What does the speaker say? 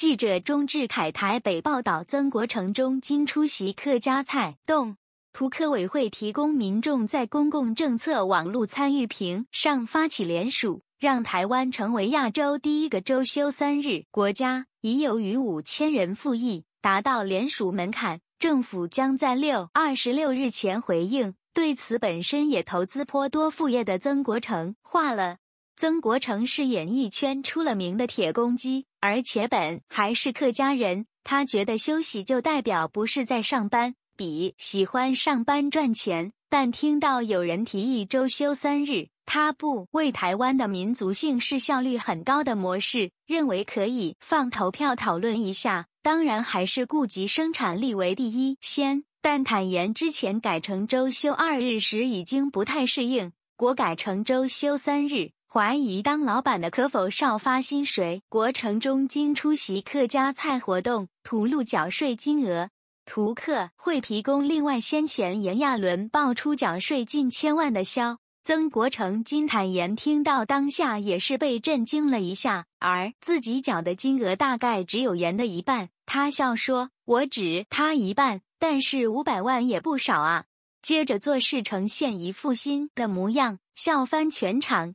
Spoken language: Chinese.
记者钟志凯台北报道：曾国成中今出席客家菜动图科委会提供民众在公共政策网络参与评上发起联署，让台湾成为亚洲第一个周休三日国家。已有逾五千人复议达到联署门槛，政府将在六二十六日前回应。对此，本身也投资颇多副业的曾国成化了。曾国成是演艺圈出了名的铁公鸡。而且本还是客家人，他觉得休息就代表不是在上班，比喜欢上班赚钱。但听到有人提议周休三日，他不。为台湾的民族性是效率很高的模式，认为可以放投票讨论一下。当然还是顾及生产力为第一先，但坦言之前改成周休二日时已经不太适应，国改成周休三日。怀疑当老板的可否少发薪水？国城中金出席客家菜活动，吐露缴税金额。图客会提供另外先前炎亚纶爆出缴税近千万的消，曾国城金坦言听到当下也是被震惊了一下，而自己缴的金额大概只有盐的一半。他笑说：“我只他一半，但是五百万也不少啊。”接着做事呈现一副新的模样，笑翻全场。